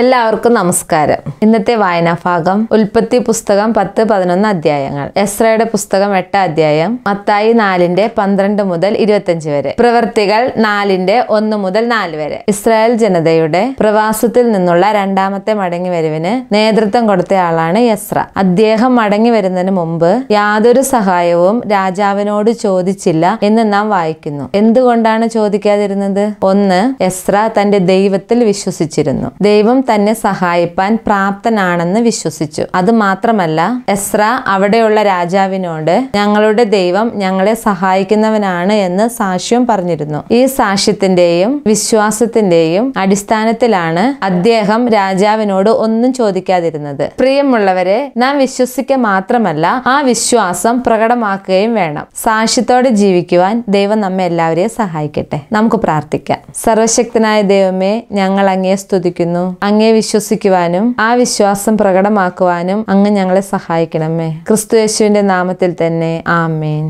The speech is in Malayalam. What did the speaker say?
എല്ലാവർക്കും നമസ്കാരം ഇന്നത്തെ വായനാഭാഗം ഉൽപ്പത്തി പുസ്തകം പത്ത് പതിനൊന്ന് അധ്യായങ്ങൾ എസ്രയുടെ പുസ്തകം എട്ട് അധ്യായം മത്തായി നാലിന്റെ പന്ത്രണ്ട് മുതൽ ഇരുപത്തിയഞ്ച് വരെ പ്രവൃത്തികൾ നാലിന്റെ ഒന്ന് മുതൽ നാല് വരെ ഇസ്രായേൽ ജനതയുടെ പ്രവാസത്തിൽ നിന്നുള്ള രണ്ടാമത്തെ വരുവിന് നേതൃത്വം കൊടുത്ത ആളാണ് യസ്ര അദ്ദേഹം മടങ്ങി വരുന്നതിന് മുമ്പ് യാതൊരു സഹായവും രാജാവിനോട് ചോദിച്ചില്ല എന്ന് നാം വായിക്കുന്നു എന്തുകൊണ്ടാണ് ചോദിക്കാതിരുന്നത് ഒന്ന് യസ്ര തന്റെ ദൈവത്തിൽ വിശ്വസിച്ചിരുന്നു ദൈവം തന്നെ സഹായിപ്പാൻ പ്രാപ്തനാണെന്ന് വിശ്വസിച്ചു അത് മാത്രമല്ല എസ്ര അവിടെയുള്ള രാജാവിനോട് ഞങ്ങളുടെ ദൈവം ഞങ്ങളെ സഹായിക്കുന്നവനാണ് എന്ന് സാക്ഷ്യം പറഞ്ഞിരുന്നു ഈ സാക്ഷ്യത്തിന്റെയും വിശ്വാസത്തിന്റെയും അടിസ്ഥാനത്തിലാണ് അദ്ദേഹം രാജാവിനോട് ഒന്നും ചോദിക്കാതിരുന്നത് പ്രിയമുള്ളവരെ നാം വിശ്വസിക്കുക മാത്രമല്ല ആ വിശ്വാസം പ്രകടമാക്കുകയും വേണം സാക്ഷ്യത്തോടെ ജീവിക്കുവാൻ ദൈവം നമ്മെ എല്ലാവരെയും സഹായിക്കട്ടെ നമുക്ക് പ്രാർത്ഥിക്കാം സർവശക്തനായ ദൈവമേ ഞങ്ങൾ അങ്ങേ സ്തുതിക്കുന്നു അങ്ങേ വിശ്വസിക്കുവാനും ആ വിശ്വാസം പ്രകടമാക്കുവാനും അങ്ങ് ഞങ്ങളെ സഹായിക്കണമേ ക്രിസ്തു യേശുവിന്റെ നാമത്തിൽ തന്നെ ആമേൻ